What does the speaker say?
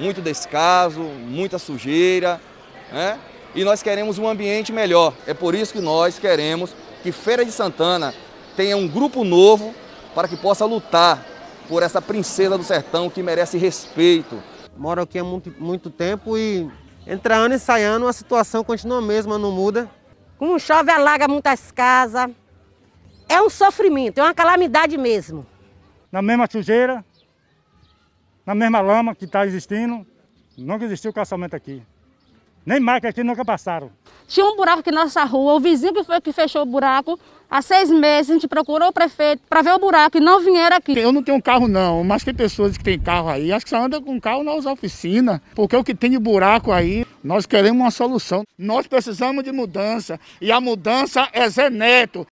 muito descaso, muita sujeira, né? E nós queremos um ambiente melhor. É por isso que nós queremos que Feira de Santana tenha um grupo novo para que possa lutar por essa princesa do sertão que merece respeito. Moro aqui há muito, muito tempo e entre ano e saindo ano a situação continua a mesma, não muda. Como chove, alaga muitas casas. É um sofrimento, é uma calamidade mesmo. Na mesma sujeira, na mesma lama que está existindo. Nunca existiu calçamento aqui. Nem marca aqui nunca passaram. Tinha um buraco aqui na nossa rua, o vizinho que, foi, que fechou o buraco. Há seis meses a gente procurou o prefeito para ver o buraco e não vieram aqui. Eu não tenho carro não, mas tem pessoas que têm carro aí. Acho que só anda com carro nas oficinas, porque o que tem de buraco aí, nós queremos uma solução. Nós precisamos de mudança e a mudança é Zé Neto.